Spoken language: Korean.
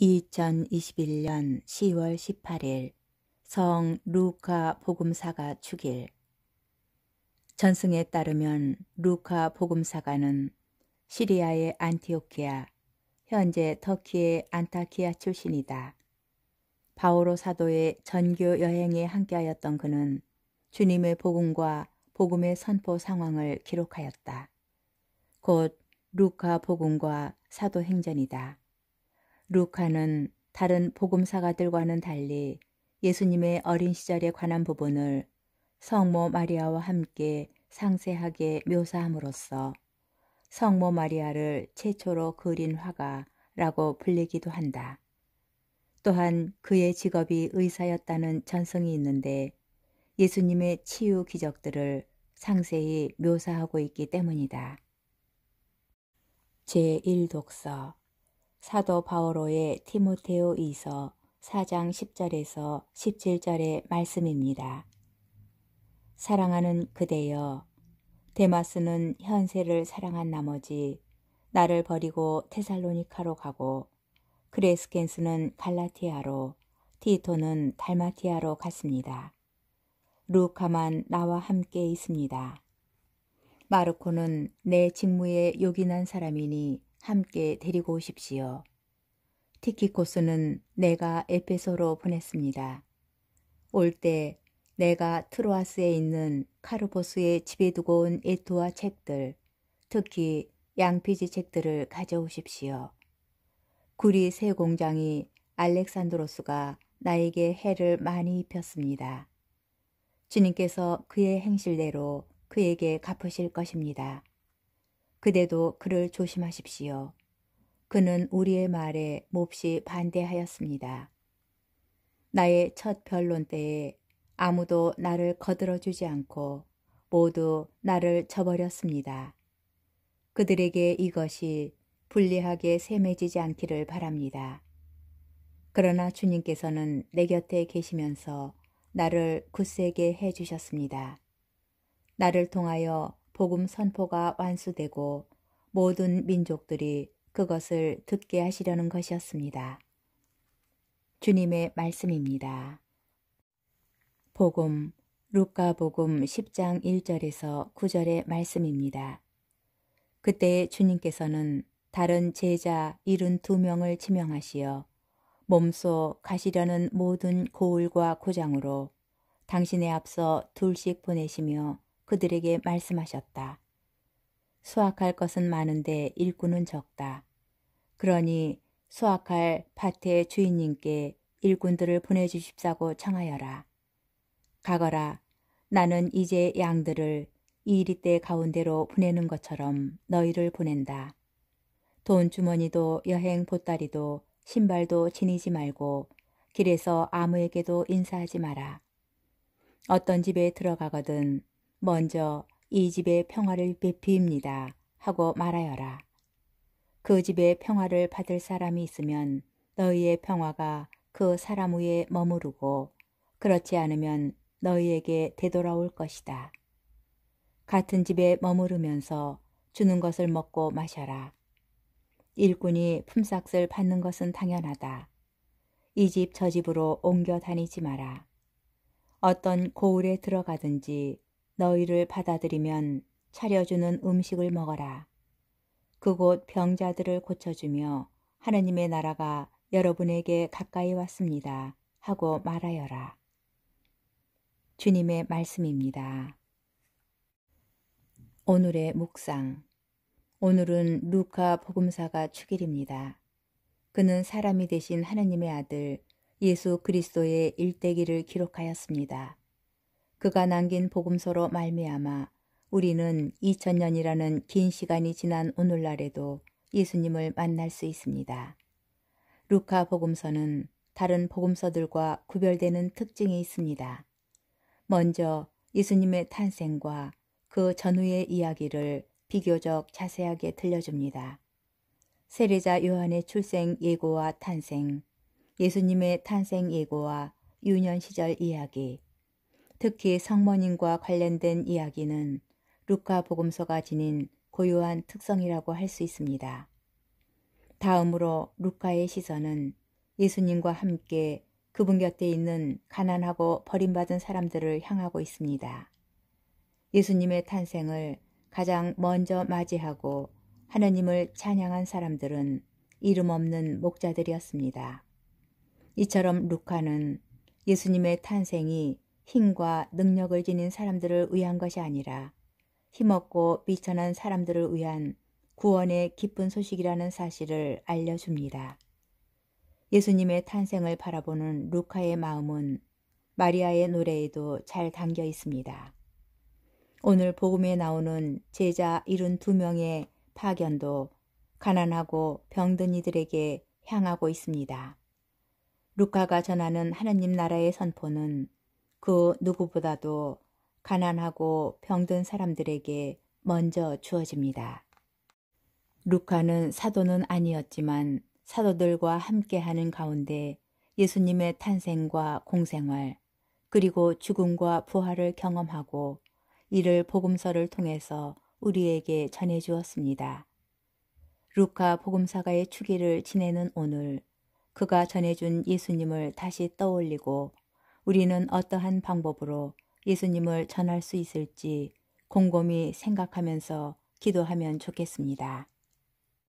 2021년 10월 18일 성 루카 복음사가 축일 전승에 따르면 루카 복음사가는 시리아의 안티오키아, 현재 터키의 안타키아 출신이다. 바오로 사도의 전교 여행에 함께하였던 그는 주님의 복음과 복음의 선포 상황을 기록하였다. 곧 루카 복음과 사도행전이다. 루카는 다른 복음사가들과는 달리 예수님의 어린 시절에 관한 부분을 성모 마리아와 함께 상세하게 묘사함으로써 성모 마리아를 최초로 그린 화가라고 불리기도 한다. 또한 그의 직업이 의사였다는 전성이 있는데 예수님의 치유 기적들을 상세히 묘사하고 있기 때문이다. 제1독서 사도 바오로의 티모테오 이서 4장 10절에서 17절의 말씀입니다. 사랑하는 그대여 데마스는 현세를 사랑한 나머지 나를 버리고 테살로니카로 가고 크레스켄스는 갈라티아로 티토는 달마티아로 갔습니다. 루카만 나와 함께 있습니다. 마르코는 내 직무에 요긴한 사람이니 함께 데리고 오십시오. 티키코스는 내가 에페소로 보냈습니다. 올 때 내가 트로아스에 있는 카르보스의 집에 두고 온 에투와 책들, 특히 양피지 책들을 가져오십시오. 구리 새 공장이 알렉산드로스가 나에게 해를 많이 입혔습니다. 주님께서 그의 행실대로 그에게 갚으실 것입니다. 그대도 그를 조심하십시오. 그는 우리의 말에 몹시 반대하였습니다. 나의 첫 변론 때에 아무도 나를 거들어주지 않고 모두 나를 쳐버렸습니다. 그들에게 이것이 불리하게 세매지지 않기를 바랍니다. 그러나 주님께서는 내 곁에 계시면서 나를 굳세게 해주셨습니다. 나를 통하여 복음 선포가 완수되고 모든 민족들이 그것을 듣게 하시려는 것이었습니다. 주님의 말씀입니다. 복음 루카복음 10장 1절에서 9절의 말씀입니다. 그때 주님께서는 다른 제자 72명을 지명하시어 몸소 가시려는 모든 고울과 고장으로 당신의 앞서 둘씩 보내시며 그들에게 말씀하셨다. 수확할 것은 많은데 일꾼은 적다. 그러니 수확할 밭의 주인님께 일꾼들을 보내주십사고 청하여라. 가거라. 나는 이제 양들을 이리때 가운데로 보내는 것처럼 너희를 보낸다. 돈주머니도 여행 보따리도 신발도 지니지 말고 길에서 아무에게도 인사하지 마라. 어떤 집에 들어가거든 먼저 이 집의 평화를 베피입니다 하고 말하여라. 그 집의 평화를 받을 사람이 있으면 너희의 평화가 그 사람 위에 머무르고 그렇지 않으면 너희에게 되돌아올 것이다. 같은 집에 머무르면서 주는 것을 먹고 마셔라. 일꾼이 품삯을 받는 것은 당연하다. 이 집 저 집으로 옮겨 다니지 마라. 어떤 고을에 들어가든지 너희를 받아들이면 차려주는 음식을 먹어라. 그곳 병자들을 고쳐주며 하느님의 나라가 여러분에게 가까이 왔습니다. 하고 말하여라. 주님의 말씀입니다. 오늘의 묵상 오늘은 루카 복음사가 축일입니다. 그는 사람이 되신 하느님의 아들 예수 그리스도의 일대기를 기록하였습니다. 그가 남긴 복음서로 말미암아 우리는 2000년이라는 긴 시간이 지난 오늘날에도 예수님을 만날 수 있습니다. 루카 복음서는 다른 복음서들과 구별되는 특징이 있습니다. 먼저 예수님의 탄생과 그 전후의 이야기를 비교적 자세하게 들려줍니다. 세례자 요한의 출생 예고와 탄생, 예수님의 탄생 예고와 유년 시절 이야기, 특히 성모님과 관련된 이야기는 루카 복음서가 지닌 고유한 특성이라고 할 수 있습니다. 다음으로 루카의 시선은 예수님과 함께 그분 곁에 있는 가난하고 버림받은 사람들을 향하고 있습니다. 예수님의 탄생을 가장 먼저 맞이하고 하느님을 찬양한 사람들은 이름 없는 목자들이었습니다. 이처럼 루카는 예수님의 탄생이 힘과 능력을 지닌 사람들을 위한 것이 아니라 힘없고 비천한 사람들을 위한 구원의 기쁜 소식이라는 사실을 알려줍니다. 예수님의 탄생을 바라보는 루카의 마음은 마리아의 노래에도 잘 담겨 있습니다. 오늘 복음에 나오는 제자 72명의 파견도 가난하고 병든 이들에게 향하고 있습니다. 루카가 전하는 하나님 나라의 선포는 그 누구보다도 가난하고 병든 사람들에게 먼저 주어집니다. 루카는 사도는 아니었지만 사도들과 함께하는 가운데 예수님의 탄생과 공생활 그리고 죽음과 부활을 경험하고 이를 복음서를 통해서 우리에게 전해주었습니다. 루카 복음사가의 축일를 지내는 오늘 그가 전해준 예수님을 다시 떠올리고 우리는 어떠한 방법으로 예수님을 전할 수 있을지 곰곰이 생각하면서 기도하면 좋겠습니다.